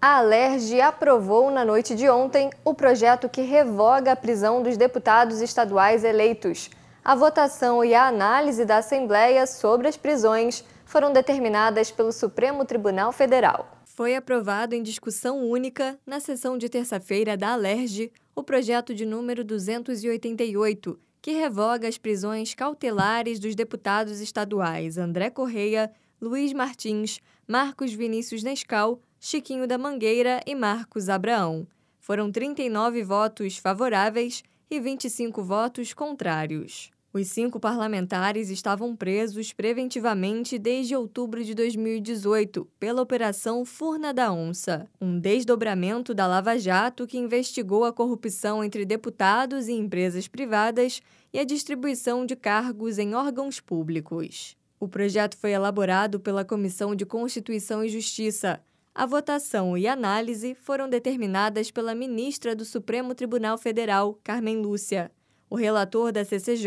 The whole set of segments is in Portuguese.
A Alerj aprovou na noite de ontem o projeto que revoga a prisão dos deputados estaduais eleitos. A votação e a análise da Assembleia sobre as prisões foram determinadas pelo Supremo Tribunal Federal. Foi aprovado em discussão única, na sessão de terça-feira da Alerj, o projeto de número 288, que revoga as prisões cautelares dos deputados estaduais André Correia, Luiz Martins, Marcos Vinícius Nescau, Chiquinho da Mangueira e Marcos Abraão. Foram 39 votos favoráveis e 25 votos contrários. Os cinco parlamentares estavam presos preventivamente desde outubro de 2018 pela Operação Furna da Onça, um desdobramento da Lava Jato que investigou a corrupção entre deputados e empresas privadas e a distribuição de cargos em órgãos públicos. O projeto foi elaborado pela Comissão de Constituição e Justiça, a votação e análise foram determinadas pela ministra do Supremo Tribunal Federal, Carmen Lúcia. O relator da CCJ,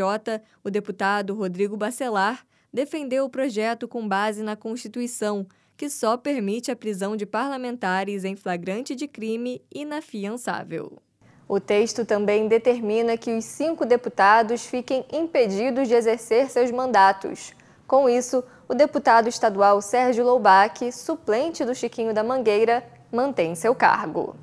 o deputado Rodrigo Bacelar, defendeu o projeto com base na Constituição, que só permite a prisão de parlamentares em flagrante de crime inafiançável. O texto também determina que os cinco deputados fiquem impedidos de exercer seus mandatos. Com isso, o deputado estadual Sérgio Loubac, suplente do Chiquinho da Mangueira, mantém seu cargo.